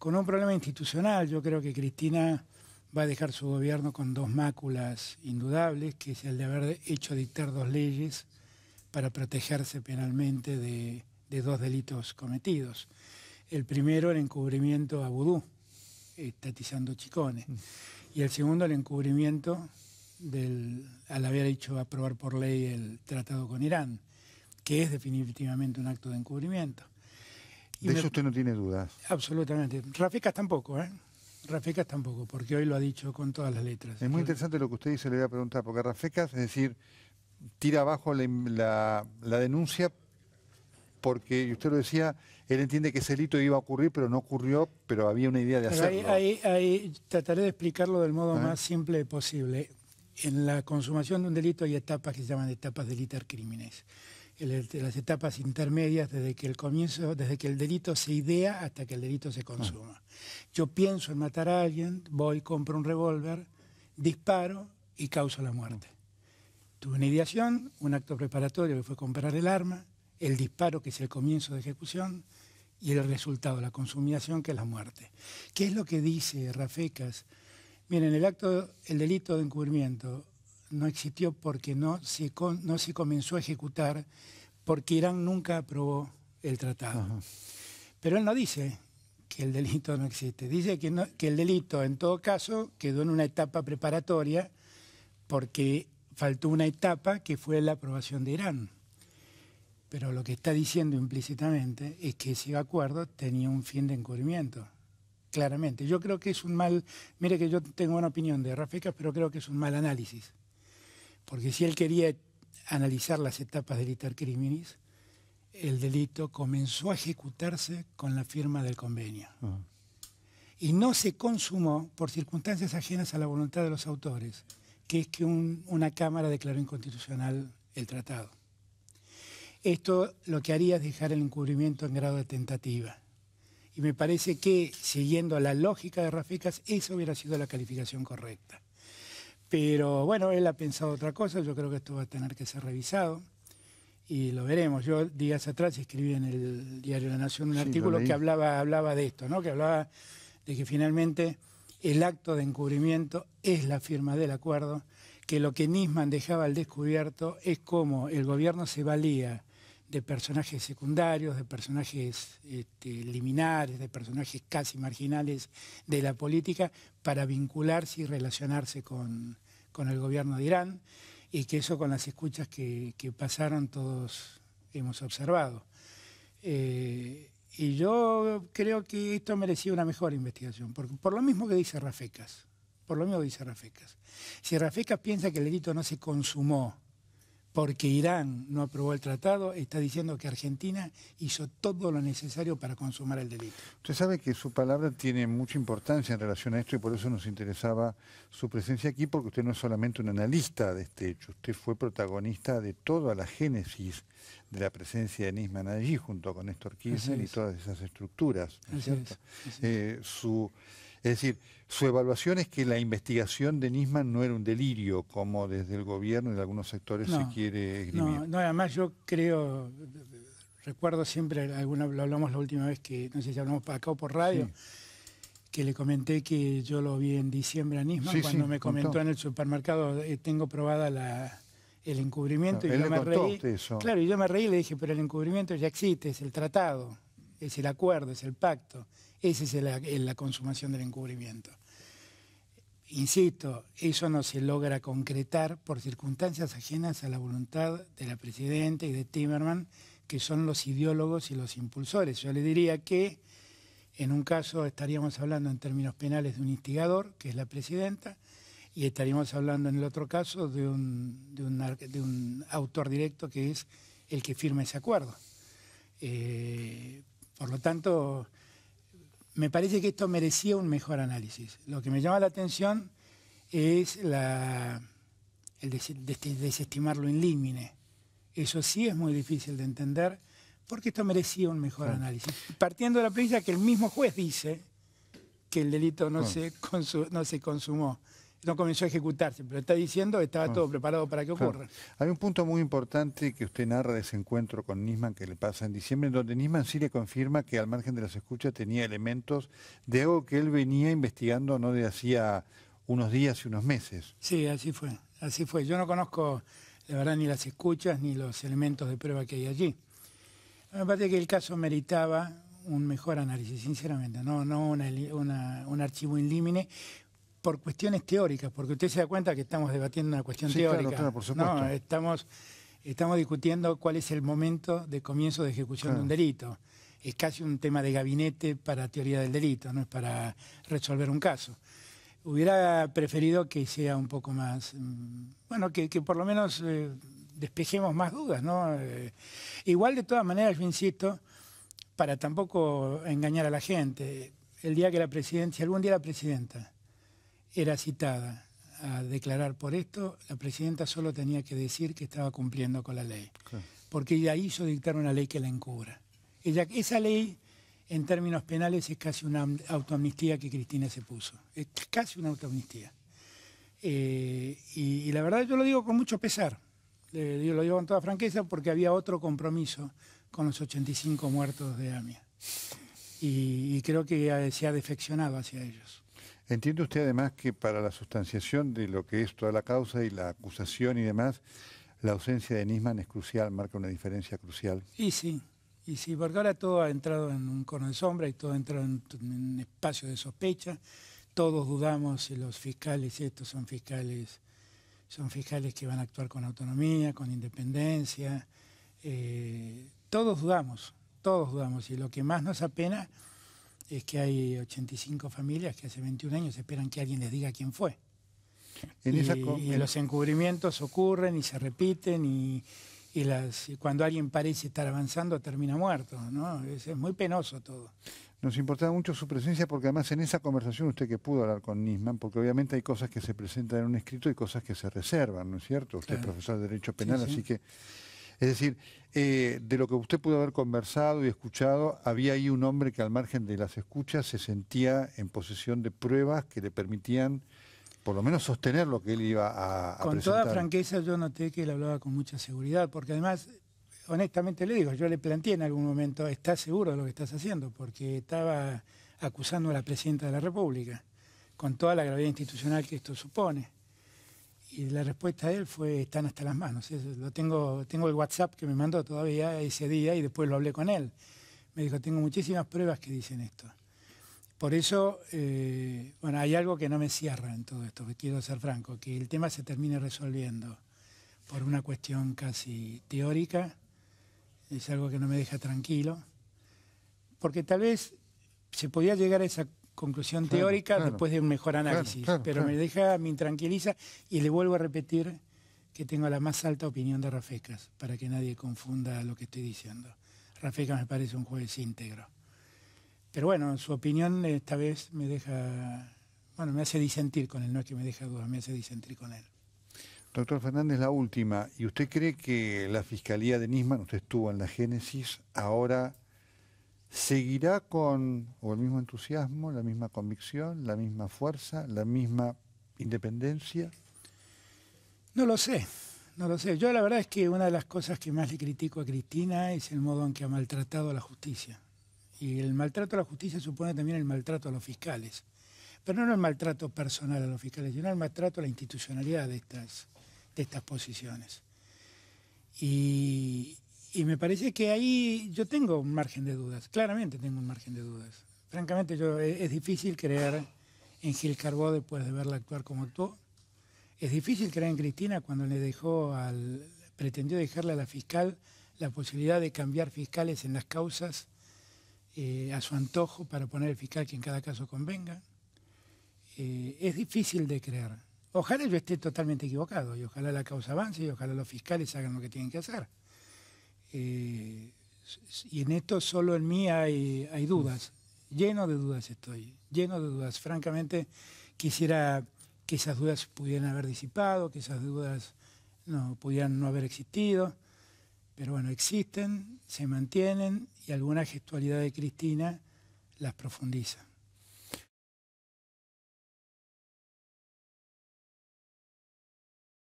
con un problema institucional. Yo creo que Cristina va a dejar su gobierno con dos máculas indudables, que es el de haber hecho dictar dos leyes para protegerse penalmente de, dos delitos cometidos. El primero, el encubrimiento a Vudú, eh, estatizando chicones. Mm. Y el segundo, el encubrimiento al haber hecho aprobar por ley el tratado con Irán, que es definitivamente un acto de encubrimiento de eso usted no tiene dudas. Absolutamente. Rafecas tampoco, ¿eh? Rafecas tampoco, porque hoy lo ha dicho con todas las letras. Es muy interesante lo que usted dice, le voy a preguntar, porque Rafecas, es decir, tira abajo la, denuncia porque, usted lo decía, él entiende que ese delito iba a ocurrir, pero no ocurrió, pero había una idea de hacerlo. Ahí, trataré de explicarlo del modo ah. más simple posible. En la consumación de un delito hay etapas que se llaman etapas de crímenes las etapas intermedias desde que el comienzo, desde que el delito se idea hasta que el delito se consuma. Yo pienso en matar a alguien, voy, compro un revólver, disparo y causo la muerte. Tuve una ideación, un acto preparatorio que fue comprar el arma, el disparo que es el comienzo de ejecución y el resultado, la consumación que es la muerte. ¿Qué es lo que dice Rafecas? Miren, el acto, el delito de encubrimiento no existió porque no se, no comenzó a ejecutar, porque Irán nunca aprobó el tratado. Pero él no dice que el delito no existe, dice que, que el delito en todo caso quedó en una etapa preparatoria porque faltó una etapa que fue la aprobación de Irán. Pero lo que está diciendo implícitamente es que ese acuerdo tenía un fin de encubrimiento, claramente. Yo creo que es un mal, mire que yo tengo una opinión de Rafecas, pero creo que es un mal análisis. Porque si él quería analizar las etapas del iter criminis, el delito comenzó a ejecutarse con la firma del convenio. Ah. Y no se consumó por circunstancias ajenas a la voluntad de los autores, que es que una Cámara declaró inconstitucional el tratado. Esto lo que haría es dejar el encubrimiento en grado de tentativa. Y me parece que, siguiendo la lógica de Rafecas, esa hubiera sido la calificación correcta. Pero bueno, él ha pensado otra cosa, yo creo que esto va a tener que ser revisado y lo veremos. Yo días atrás escribí en el diario La Nación un artículo que hablaba, hablaba de esto, ¿no? que hablaba de que finalmente el acto de encubrimiento es la firma del acuerdo, que lo que Nisman dejaba al descubierto es cómo el gobierno se valía de personajes secundarios, de personajes este, liminares, de personajes casi marginales de la política para vincularse y relacionarse con, el gobierno de Irán y que eso con las escuchas que, pasaron todos hemos observado. Eh, y yo creo que esto merecía una mejor investigación, porque por lo mismo que dice Rafecas, por lo mismo que dice Rafecas. Si Rafecas piensa que el delito no se consumó, porque Irán no aprobó el tratado, está diciendo que Argentina hizo todo lo necesario para consumar el delito. Usted sabe que su palabra tiene mucha importancia en relación a esto y por eso nos interesaba su presencia aquí, porque usted no es solamente un analista de este hecho, usted fue protagonista de toda la génesis de la presencia de Nisman allí, junto con Néstor Kirchner y todas esas estructuras. cierto? Eh, su es decir, su evaluación es que la investigación de Nisman no era un delirio, como desde el gobierno y de algunos sectores se quiere No, además yo creo, recuerdo siempre, alguna, lo hablamos la última vez que, no sé si hablamos acá o por radio, que le comenté que yo lo vi en diciembre a Nisman, cuando me comentó en el supermercado, eh, tengo probada el encubrimiento. y yo me reí. Claro, y yo me reí y le dije, pero el encubrimiento ya existe, es el tratado, es el acuerdo, es el pacto. Esa es la, consumación del encubrimiento. Insisto, eso no se logra concretar por circunstancias ajenas a la voluntad de la Presidenta y de Timerman, que son los ideólogos y los impulsores. Yo le diría que en un caso estaríamos hablando en términos penales de un instigador, que es la Presidenta, y estaríamos hablando en el otro caso de un, autor directo que es el que firma ese acuerdo. Eh, por lo tanto, me parece que esto merecía un mejor análisis. Lo que me llama la atención es el desestimarlo en desestimar Eso sí es muy difícil de entender porque esto merecía un mejor análisis. Partiendo de la premisa que el mismo juez dice que el delito no, no se consumó no comenzó a ejecutarse, pero está diciendo que estaba ah, todo preparado para que ocurra. Hay un punto muy importante que usted narra de ese encuentro con Nisman que le pasa en diciembre, donde Nisman sí le confirma que al margen de las escuchas tenía elementos de algo que él venía investigando no de hacía unos días y unos meses. Sí, así fue, así fue. Yo no conozco, la verdad, ni las escuchas ni los elementos de prueba que hay allí. Me parece que el caso meritaba un mejor análisis, sinceramente, no, no un archivo en limine, por cuestiones teóricas, porque usted se da cuenta que estamos debatiendo una cuestión teórica. No, estamos, estamos discutiendo cuál es el momento de comienzo de ejecución de un delito. Es casi un tema de gabinete para teoría del delito, no es para resolver un caso. Hubiera preferido que sea un poco más, mm, bueno, que, por lo menos eh, despejemos más dudas, ¿no? Eh, igual de todas maneras, yo insisto, para tampoco engañar a la gente, el día que la presidencia, algún día la presidenta, era citada a declarar por esto, la presidenta solo tenía que decir que estaba cumpliendo con la ley, porque ella hizo dictar una ley que la encubra. Ella, esa ley, en términos penales, es casi una autoamnistía que Cristina se puso, es casi una autoamnistía. Eh, y, la verdad yo lo digo con mucho pesar, yo lo digo con toda franqueza, porque había otro compromiso con los 85 muertos de AMIA. Y, y creo que se ha defeccionado hacia ellos. Entiende usted además que para la sustanciación de lo que es toda la causa y la acusación y demás, la ausencia de Nisman es crucial, marca una diferencia crucial. Y sí, y sí, porque ahora todo ha entrado en un cono de sombra y todo ha entrado en un espacio de sospecha. Todos dudamos si los fiscales, estos son fiscales, son fiscales que van a actuar con autonomía, con independencia. Eh, todos dudamos, todos dudamos. Y lo que más nos apena es que hay 85 familias que hace 21 años esperan que alguien les diga quién fue. y, los encubrimientos ocurren y se repiten y, las, cuando alguien parece estar avanzando termina muerto, ¿no? Es, muy penoso todo. Nos importaba mucho su presencia porque además en esa conversación usted que pudo hablar con Nisman, porque obviamente hay cosas que se presentan en un escrito y cosas que se reservan, ¿no es cierto? Usted es profesor de Derecho Penal, así que es decir, eh, de lo que usted pudo haber conversado y escuchado, había ahí un hombre que al margen de las escuchas se sentía en posesión de pruebas que le permitían por lo menos sostener lo que él iba a, presentar. con toda franqueza yo noté que él hablaba con mucha seguridad, porque además, honestamente le digo, yo le planteé en algún momento, ¿estás seguro de lo que estás haciendo? Porque estaba acusando a la Presidenta de la República, con toda la gravedad institucional que esto supone. Y la respuesta de él fue, están hasta las manos. lo tengo, tengo el WhatsApp que me mandó todavía ese día y después lo hablé con él. Me dijo, tengo muchísimas pruebas que dicen esto. Por eso, eh, bueno, hay algo que no me cierra en todo esto, que quiero ser franco, que el tema se termine resolviendo por una cuestión casi teórica, es algo que no me deja tranquilo, porque tal vez se podía llegar a esa conclusión teórica después de un mejor análisis, pero me deja, me intranquiliza y le vuelvo a repetir que tengo la más alta opinión de Rafecas, para que nadie confunda lo que estoy diciendo. Rafecas me parece un juez íntegro. Pero bueno, su opinión esta vez me deja, bueno, me hace disentir con él, no es que me deja dudas, me hace disentir con él. Doctor Fernández, la última. ¿Y usted cree que la Fiscalía de Nisman, usted estuvo en la Génesis, ahora seguirá con el mismo entusiasmo, la misma convicción, la misma fuerza, la misma independencia? No lo sé, no lo sé. Yo la verdad es que una de las cosas que más le critico a Cristina es el modo en que ha maltratado a la justicia. Y el maltrato a la justicia supone también el maltrato a los fiscales. Pero no el maltrato personal a los fiscales, sino el maltrato a la institucionalidad de estas, de estas posiciones. Y, y me parece que ahí yo tengo un margen de dudas, claramente tengo un margen de dudas. Francamente, yo, e, es, difícil creer en Gil Carbó después de verla actuar como actuó. Es difícil creer en Cristina cuando le dejó al, pretendió dejarle a la fiscal la posibilidad de cambiar fiscales en las causas eh, a su antojo para poner el fiscal que en cada caso convenga. Eh, es difícil de creer. Ojalá yo esté totalmente equivocado y ojalá la causa avance y ojalá los fiscales hagan lo que tienen que hacer y en esto solo en mí hay, dudas, lleno de dudas estoy, lleno de dudas. Francamente, quisiera que esas dudas pudieran haber disipado, que esas dudas no pudieran no haber existido, pero bueno, existen, se mantienen y alguna gestualidad de Cristina las profundiza.